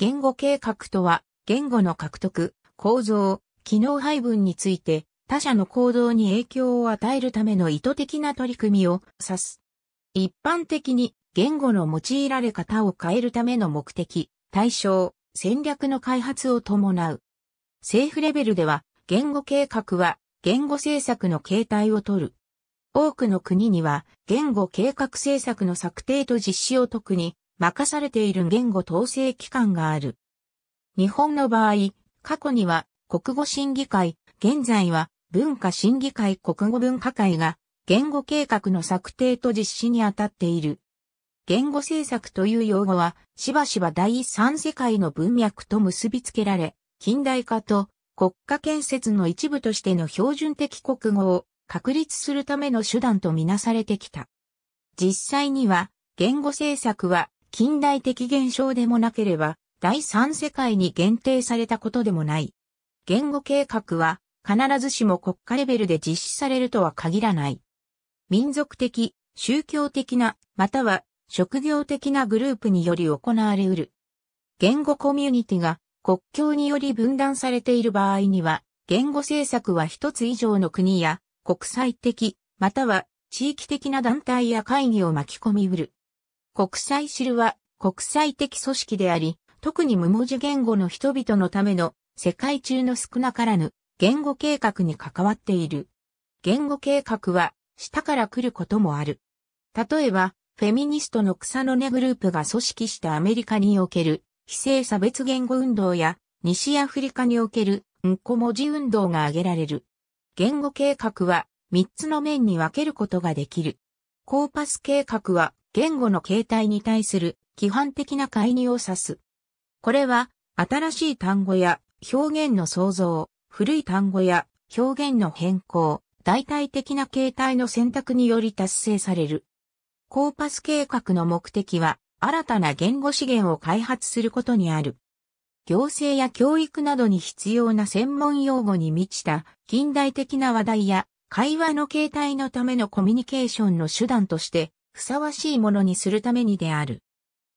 言語計画とは、言語の獲得、構造、機能配分について、他者の行動に影響を与えるための意図的な取り組みを指す。一般的に、言語の用いられ方を変えるための目的、対象、戦略の開発を伴う。政府レベルでは、言語計画は、言語政策の形態をとる。多くの国には、言語計画政策の策定と実施を特に任されている言語統制機関がある。日本の場合、過去には国語審議会、現在は文化審議会国語文化会が言語計画の策定と実施にあたっている。言語政策という用語は、しばしば第三世界の文脈と結びつけられ、近代化と国家建設の一部としての標準的国語を確立するための手段とみなされてきた。実際には、言語政策は近代的現象でもなければ、第三世界に限定されたことでもない。言語計画は、必ずしも国家レベルで実施されるとは限らない。民族的、宗教的な、または職業的なグループにより行われうる。言語コミュニティが国境により分断されている場合には、言語政策は一つ以上の国や国際的、または地域的な団体や会議を巻き込みうる。国際シルは国際的組織であり、特に無文字言語の人々のための世界中の少なからぬ言語計画に関わっている。言語計画は下から来ることもある。例えば、フェミニストの草の根グループが組織したアメリカにおける非正差別言語運動や西アフリカにおけるうんこ文字運動が挙げられる。言語計画は3つの面に分けることができる。コーパス計画は言語の形態に対する規範的な介入を指す。これは、新しい単語や表現の創造、古い単語や表現の変更、代替的な形態の選択により達成される。コーパス計画の目的は、新たな言語資源を開発することにある。行政や教育などに必要な専門用語に満ちた近代的な話題や会話の形態のためのコミュニケーションの手段としてふさわしいものにするためにである。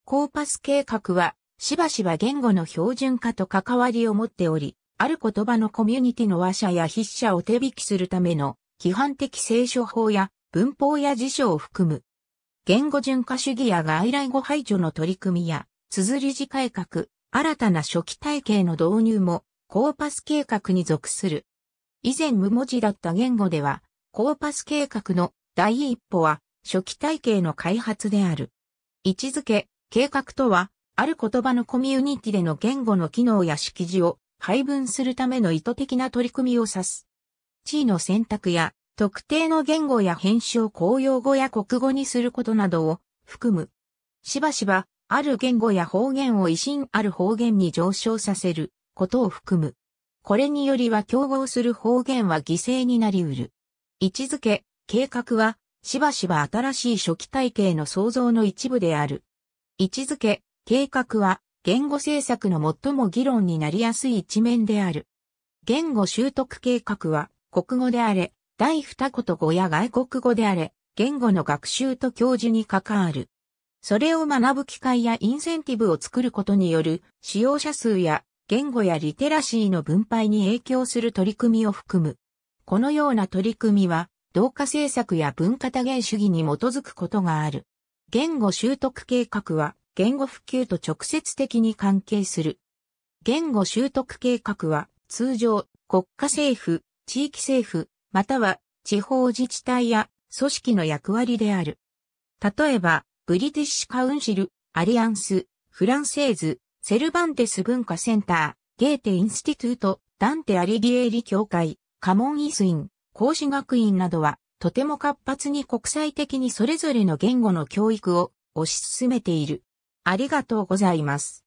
コーパス計画は、しばしば言語の標準化と関わりを持っており、ある言葉のコミュニティの話者や筆者を手引きするための、規範的聖書法や文法や辞書を含む。言語順化主義や外来語排除の取り組みや、綴り字改革、新たな初期体系の導入も、コーパス計画に属する。以前無文字だった言語では、コーパス計画の第一歩は、初期体系の開発である。位置づけ、計画とは、ある言葉のコミュニティでの言語の機能や識字を配分するための意図的な取り組みを指す。地位の選択や、特定の言語や編集を公用語や国語にすることなどを含む。しばしば、ある言語や方言を維新ある方言に上昇させることを含む。これによりは競合する方言は犠牲になり得る。位置づけ、計画はしばしば新しい初期体系の創造の一部である。位置づけ、計画は、言語政策の最も議論になりやすい一面である。言語習得計画は、国語であれ、第二言語や外国語であれ、言語の学習と教授に関わる。それを学ぶ機会やインセンティブを作ることによる使用者数や言語やリテラシーの分配に影響する取り組みを含む。このような取り組みは同化政策や文化多元主義に基づくことがある。言語習得計画は言語普及と直接的に関係する。言語習得計画は通常国家政府、地域政府、または地方自治体や組織の役割である。例えば、ブリティッシュカウンシル、アリアンス、フランセーズ、セルバンテス文化センター、ゲーテインスティトゥート、ダンテ・アリギエーリ協会、カモン・イスイン、孔子学院などは、とても活発に国際的にそれぞれの言語の教育を推し進めている。ありがとうございます。